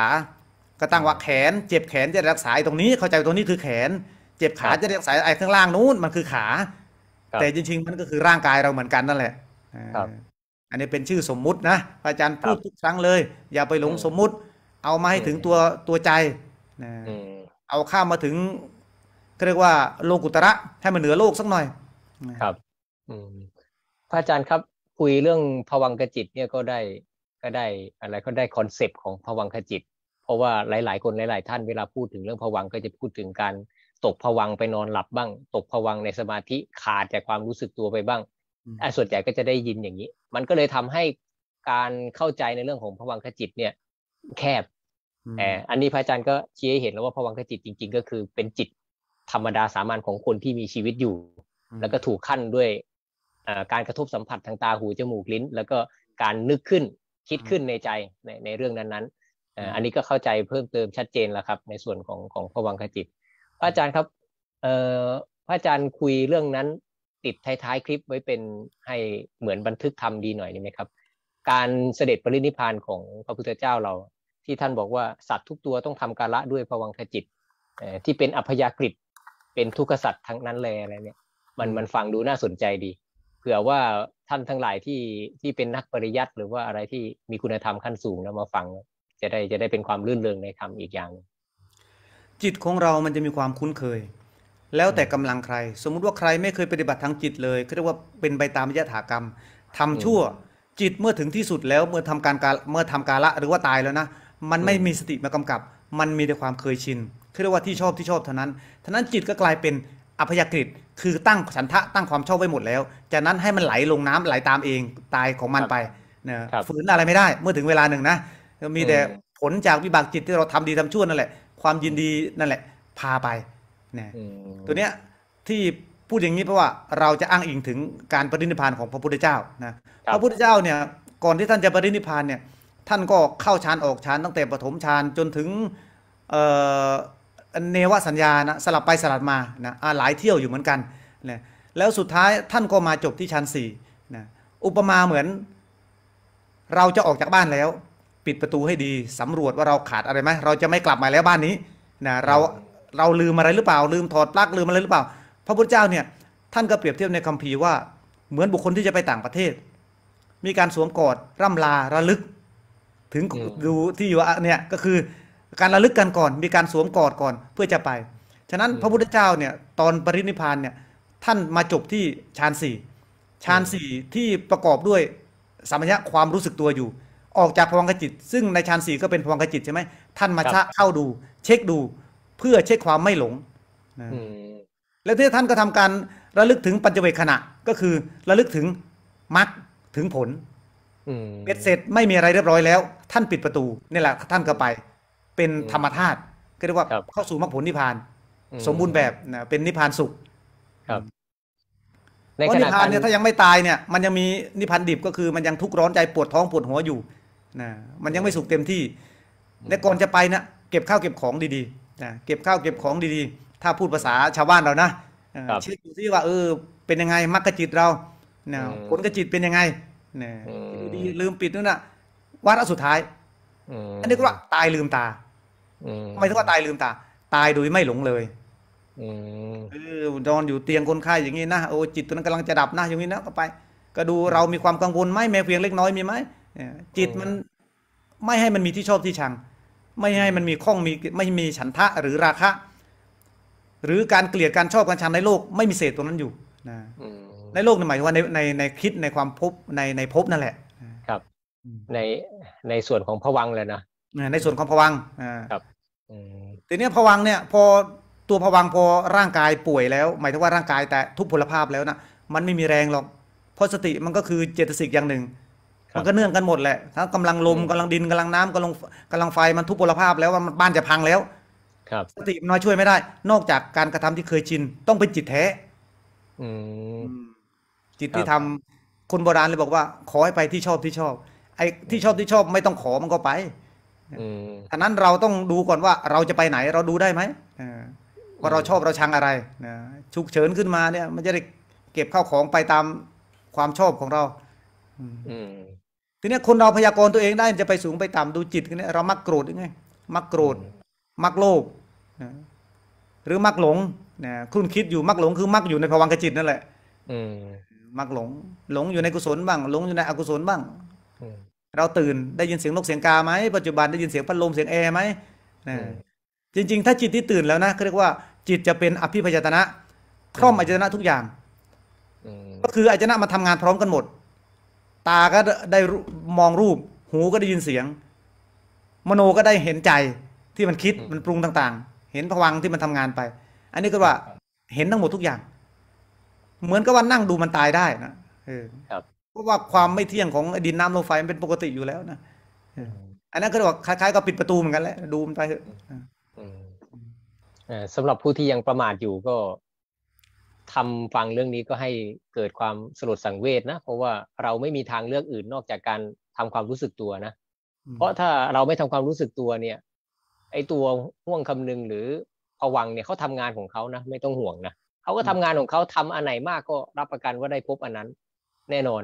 ก็ตั้งว่าแขน เจ็บแขนจะรักษาตรงนี้ เข้าใจตรงนี้คือแขน เจ็บขาจะรักษาไอ้ข้างล่างนู้นมันคือขาแต่จริงๆมันก็คือร่างกายเราเหมือนกัน นั่นแหละ อันนี้เป็นชื่อสมมุตินะ อาจารย์พูดทุกครั้งเลย อย่าไปหลงสมมุติ เอามาให้ถึงตัวตัวใจ เอาข้ามมาถึงเรียกว่าโลกุตระให้มันเหนือโลกสักหน่อยครับพระอาจารย์ครับคุยเรื่องภวังคจิตเนี่ยก็ได้ก็ได้ อะไรก็ได้คอนเซปต์ของภวังคจิต เพราะว่าหลายๆคนหลาย ๆ ท่านเวลาพูดถึงเรื่องภวังก็จะพูดถึงการตกผวังไปนอนหลับบ้าง ตกผวังในสมาธิขาดจากความรู้สึกตัวไปบ้างอ้ส่วนใหญ่ก็จะได้ยินอย่างนี้ มันก็เลยทำให้การเข้าใจในเรื่องของผวังขจิตเนี่ยแคบแออันนี้พระอาจารย์ก็ชี้ให้เห็นแล้วว่าผวังขจิตจริงๆ ก็คือเป็นจิตธรรมดาสามัญของคนที่มีชีวิตอยู่ แล้วก็ถูกขั้นด้วยการกระทบสัมผัสทางตาหูจมูกลิ้น แล้วก็การนึกขึ้นคิดขึ้นในใจในในเรื่องนั้นๆอันนี้ก็เข้าใจเพิ่มเติมชัดเจนแล้วครับ ในส่วนของของผวังขจิตระอาจารย์ครับ เอ่อ พระอาจารย์คุยเรื่องนั้น ติดท้ายๆคลิปไว้เป็นให้เหมือนบันทึกธรรมดีหน่อยนี่ไหมครับ การเสด็จปรินิพานของพระพุทธเจ้าเรา ที่ท่านบอกว่าสัตว์ทุกตัวต้องทำการละด้วยผวังขจิตที่เป็นอพยกฤิเป็นทุกขสัตว์ทั้งนั้นแลอะไรเนี่ยมันมันฟังดูน่าสนใจดีเผื่อว่าท่านทั้งหลายที่ที่เป็นนักปริยัติหรือว่าอะไรที่มีคุณธรรมขั้นสูงแล้วมาฟังจะได้จะได้เป็นความลื่นเริงในธรรมอีกอย่างนึงจิตของเรามันจะมีความคุ้นเคย แล้วแต่กำลังใคร สมมุติว่าใครไม่เคยปฏิบัติทางจิตเลยเขาเรียกว่าเป็นไปตามยถากรรม ทำชั่วจิตเมื่อถึงที่สุดแล้วเมื่อทำการเมื่อทำการละหรือว่าตายแล้วนะ มันไม่มีสติมากำกับ มันมีแต่ความเคยชินเขาเรียกว่าที่ชอบที่ชอบเท่านั้นท่านั้นจิตก็กลายเป็นอภยกฤิคือตั้งฉันทะตั้งความชอบไว้หมดแล้ว จากนั้นให้มันไหลลงน้ำไหลตามเองตายของมันไปนะฝืนอะไรไม่ได้เมื่อถึงเวลาหนึ่งนะมีแต่ผลจากวิบากจิตที่เราทำดีทำชั่วนั่นแหละความยินดีนั่นแหละ พาไปเนี่ยตัวเนี้ยที่พูดอย่างนี้เพราะว่าเราจะอ้างอิงถึงการปรินิพานของพระพุทธเจ้านะพระพุทธเจ้าเนี่ยก่อนที่ท่านจะปรินิพานเนี่ยท่านก็เข้าฌาน ออกฌานตั้งแต่ปฐมฌาน จนถึงเนวสัญญานะสลับไปสลับมานะหลายเที่ยวอยู่เหมือนกันนะแล้วสุดท้ายท่านก็มาจบที่ฌานสี่นะอุปมาเหมือนเราจะออกจากบ้านแล้วปิดประตูให้ดีสำรวจว่าเราขาดอะไรไหมเราจะไม่กลับมาแล้วบ้านนี้นะเราเราลืมอะไรหรือเปล่า ลืมถอดปลั๊กลืมอะไรหรือเปล่า พระพุทธเจ้าเนี่ยท่านก็เปรียบเทียบในคัมภีร์ว่าเหมือนบุคคลที่จะไปต่างประเทศ มีการสวมกอดร่ำลาระลึก ถึงดูที่อยู่เนี่ยก็คือการระลึกกันก่อน มีการสวมกอดก่อนเพื่อจะไปฉะนั้นพระพุทธเจ้าเนี่ยตอนปรินิพานเนี่ย ท่านมาจบที่ฌานสี่ฌานสี่ที่ประกอบด้วยสัมมัญความรู้สึกตัวอยู่ออกจากพวังกจิต ซึ่งในฌานสี่ก็เป็นพวังกจิตใช่ไหม ท่านมาชะเข้าดู เช็คดูเพื่อเช็คความไม่หลงแล้วที่ท่านก็ทำการระลึกถึงปัญจเวคขณะ ก็คือระลึกถึงมรรคถึงผลเป็ดเสร็จไม่มีอะไรเรียบร้อยแล้ว ท่านปิดประตูนี่แหละท่านก็ไป เป็นธรรมธาตุก็เรียกว่าเข้าสู่มรรคผลนิพพาน สมบูรณ์แบบนะเป็นนิพพานสุขเพราะนิพพานเนี่ยถ้ายังไม่ตายเนี่ย มันยังมีนิพพานดิบก็คือมันยังทุกข์ร้อนใจปวดท้องปวดหัวอยู่นะมันยังไม่สุกเต็มที่ และก่อนจะไปนะเก็บข้าวเก็บของดีๆนะเก็บข้าวเก็บของดีๆ ถ้าพูดภาษาชาวบ้านเรานะเช็คดูซิว่าเออเป็นยังไงมรรคจิตเรานะผลกจิตเป็นยังไงนะดีลืมปิดนู่นน่ะวาระสุดท้ายอันนี้ก็ว่าตายลืมตาทำไมถึงว่าตายลืมตา ตายโดยไม่หลงเลย อือนอนอยู่เตียงคนไข้อย่างนี้นะโอ้จิตตัวนั้นกำลังจะดับนะ อย่างนี้นะก็ไป ก็ดูเรามีความกังวลไหมแม้เพียงเล็กน้อยมีไหมจิตมันไม่ให้มันมีที่ชอบที่ชังไม่ให้มันมีข้องมีไม่มีฉันทะหรือราคะ หรือการเกลียดการชอบการชังในโลก ไม่มีเศษตรงนั้นอยู่นะในโลกในหมายว่าในในในคิดในความพบในในพบนั่นแหละครับ ในในส่วนของผวังเลยนะในส่วนของผวัง่ครับทีนี้ผวังเนี่ยพอตัวผวังพอร่างกายป่วยแล้ว หมายถึงว่าร่างกายแต่ทุพพลภาพแล้วนะมันไม่มีแรงหรอกเพราะสติมันก็คือเจตสิกอย่างหนึ่งมันก็เนื่องกันหมดแหละ ทั้งกำลังลมกำลังดิน กำลังน้ำกำลังกำลังไฟมันทุบพลภาพแล้วว่ามันบ้านจะพังแล้ว ครับ สติน้อยช่วยไม่ได้ นอกจากการกระทำที่เคยชิน ต้องเป็นจิตแท้จิตที่ทำคนโบราณเลยบอกว่าขอให้ไปที่ชอบที่ชอบ ไอ้ที่ชอบที่ชอบ ไม่ต้องขอมันก็ไปอันนั้นเราต้องดูก่อนว่า เราจะไปไหนเราดูได้ไหมว่า เราชอบเราชังอะไรนะฉุกเฉินขึ้นมาเนี่ย มันจะได้เก็บข้าวของไปตามความชอบของเรา อืมทีนี้คนเราพยากรณ์ตัวเองได้จะไปสูงไปต่ำดูจิตเนี่ยเรามักโกรธยังไงมักโกรธมักโลภหรือมักหลงนะคุณคิดอยู่มักหลงคือมักอยู่ในภวังคจิตนั่นแหละมักหลงหลงอยู่ในกุศลบ้าง หลงอยู่ในอกุศลบ้างเราตื่นได้ยินเสียงนกเสียงกาไหมปัจจุบันได้ยินเสียงพัดลมเสียงแอร์ไหมนะจริงๆถ้าจิตที่ตื่นแล้วนะเขาเรียกว่าจิตจะเป็นอภิพยตนะครอบอายตนะทุกอย่างก็คืออายตนะมาทำงานพร้อมกันหมดตาก็ได้มองรูป หูก็ได้ยินเสียง มโนก็ได้เห็นใจที่มันคิดมันปรุงต่าง ๆ เห็นพวังที่มันทำงานไป อันนี้ก็ว่าเห็นทั้งหมดทุกอย่าง เหมือนกับว่านั่งดูมันตายได้นะเออเพราะว่าความไม่เที่ยงของดินน้ำลมไฟมันเป็นปกติอยู่แล้วนะอันนั้นก็เรกว่าคล้าย ๆกับปิดประตูเหมือนกันแหละ ดูมันไปเถอะสำหรับผู้ที่ยังประมาทอยู่ก็ทำฟังเรื่องนี้ก็ให้เกิดความสลดสังเวชนะเพราะว่าเราไม่มีทางเลือกอื่นนอกจากการทำความรู้สึกตัวนะเพราะถ้าเราไม่ทำความรู้สึกตัวเนี่ย ไอตัวห่วงคำนึงหรือผวังเนี่ยเขาทำงานของเขานะ ไม่ต้องห่วงนะเขาก็ทำงานของเขาทำอันไหนมากก็รับประกันว่าได้พบอันนั้น แน่นอน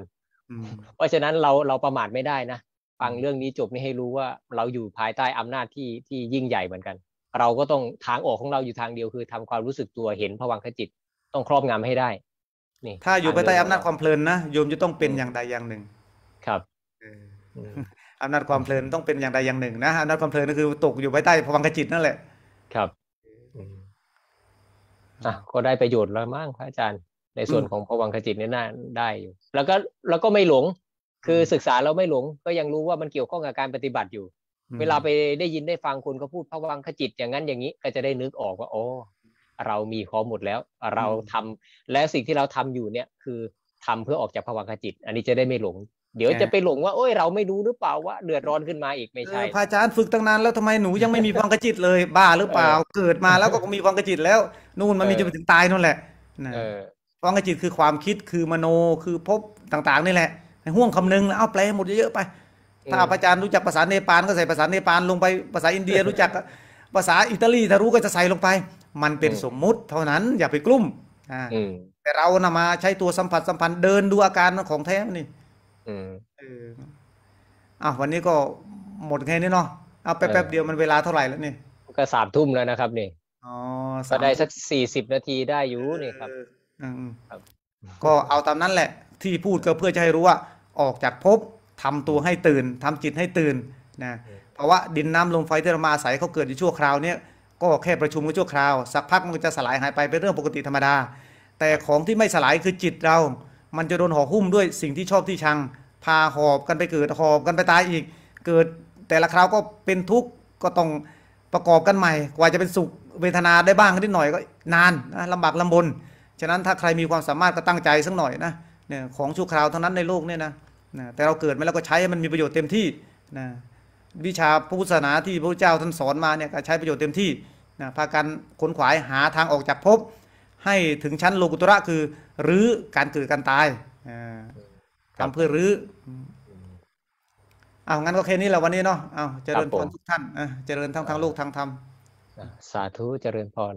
เพราะฉะนั้นเราเราประมาทไม่ได้นะฟังเรื่องนี้จบนี่ให้รู้ว่าเราอยู่ภายใต้อำนาจที่ที่ยิ่งใหญ่เหมือนกัน เราก็ต้องทางออกของเราอยู่ทางเดียวคือ ทำความรู้สึกตัวเห็นผวังคจิตต้องครอบงำให้ได้นี่ถ้าอยู่ภายใต้อำนาจความเพลินนะโยมจะต้องเป็นอย่างใดอย่างหนึ่ง ครับอำนาจความเพลินต้องเป็นอย่างใดอย่างหนึ่งนะอำนาจความเพลินก็คือ ตกอยู่ภายใต้พวังกจิตนั่นแหละ ครับอ่ะ ก็ได้ประโยชน์แล้วมั้งพระอาจารย์ ในส่วนของพวังคจิตนี่น่าได้อยู่ แล้วก็แล้วก็ไม่หลง คือศึกษาเราไม่หลง ก็ยังรู้ว่ามันเกี่ยวข้องกับการปฏิบัติอยู่ เวลาไปได้ยินได้ฟังคนเขาพูดพวังคจิตอย่างนั้นอย่างนี้ก็จะได้นึกออกว่าโอ้เรามีพร้อมหมดแล้ว เราทำและสิ่งที่เราทำอยู่เนี่ยคือทำเพื่อออกจากภวังคจิต อันนี้จะได้ไม่หลง เดี๋ยวจะไปหลงว่าโอ้ยเราไม่รู้หรือเปล่าว่าเดือดร้อนขึ้นมาอีกไม่ใช่พระอาจารย์ฝึกตั้งนานแล้วทำไมหนูยังไม่มีภวังคจิตเลยบ้าหรือเปล่า เกิดมาแล้วก็มีภวังคจิตแล้วนู่นมันมีจนถึงตายนั่น แหละภวังคจิตคือความคิดคือมโนคือพบต่างๆนี่แหละห่วงคำนึงแล้วเอาแปลหมดเยอะๆไปถ้าอาจารย์รู้จักภาษาเนปาลก็ใส่ภาษาเนปาลลง ไปภาษาอินเดียรู้จักภาษาอิตาลีถ้ารู้ก็จะใส่ลงไปมันเป็นสมมุติเท่านั้น อย่าไปกลุ้มอแต่เรานะมาใช้ตัวสัมผัส สัมพันธ์เดินดูอาการของแท้นี่ออออ่ะ วันนี้ก็หมดแค่นี้เนาะเอาแป๊บๆ เดียวมันเวลาเท่าไหร่แล้วนี่ก็สามทุ่มแล้วนะครับนี่อ๋อกได้สักสี่สิบนาทีได้อยู่นี่ครับ ก็เอาตามนั้นแหละ ที่พูดก็เพื่อจะให้รู้ว่าออกจากภพทำตัวให้ตื่น ทำจิตให้ตื่นนะเพราะว่าดินน้ำลมไฟที่เรามาอาศัยเขาเกิดอยู่ชั่วคราวเนี้ยก็แค่ประชุมกันชั่วคราวสักพักมันจะสลายหายไปเป็นเรื่องปกติธรรมดา แต่ของที่ไม่สลายคือจิตเรา มันจะโดนห่อหุ้มด้วยสิ่งที่ชอบที่ชัง พาหอบกันไปเกิดหอบกันไปตายอีก เกิดแต่ละคราวก็เป็นทุกข์ก็ต้องประกอบกันใหม่ กว่าจะเป็นสุขเวทนาได้บ้างนิดหน่อยก็นานนะลำบากลำบน ฉะนั้นถ้าใครมีความสามารถก็ตั้งใจสักหน่อยนะเนี่ยของชั่วคราวเท่านั้นในโลกเนี่ยนะนะ แต่เราเกิดมาแล้วก็ใช้ให้มันมีประโยชน์เต็มที่นะวิชาพุทธศาสนาที่พระเจ้าท่านสอนมาเนี่ยก็ใช้ประโยชน์เต็มที่นะพากันขนขวายหาทางออกจากภพให้ถึงชั้นโลกุตระคือรื้อการเกิดการตายทำเพื่อรื้อเอางั้นก็แค่นี้แหละวันนี้เนาะเอาเจริญพรทุกท่านเจริญทั้งทางโลกทางธรรมสาธุเจริญพร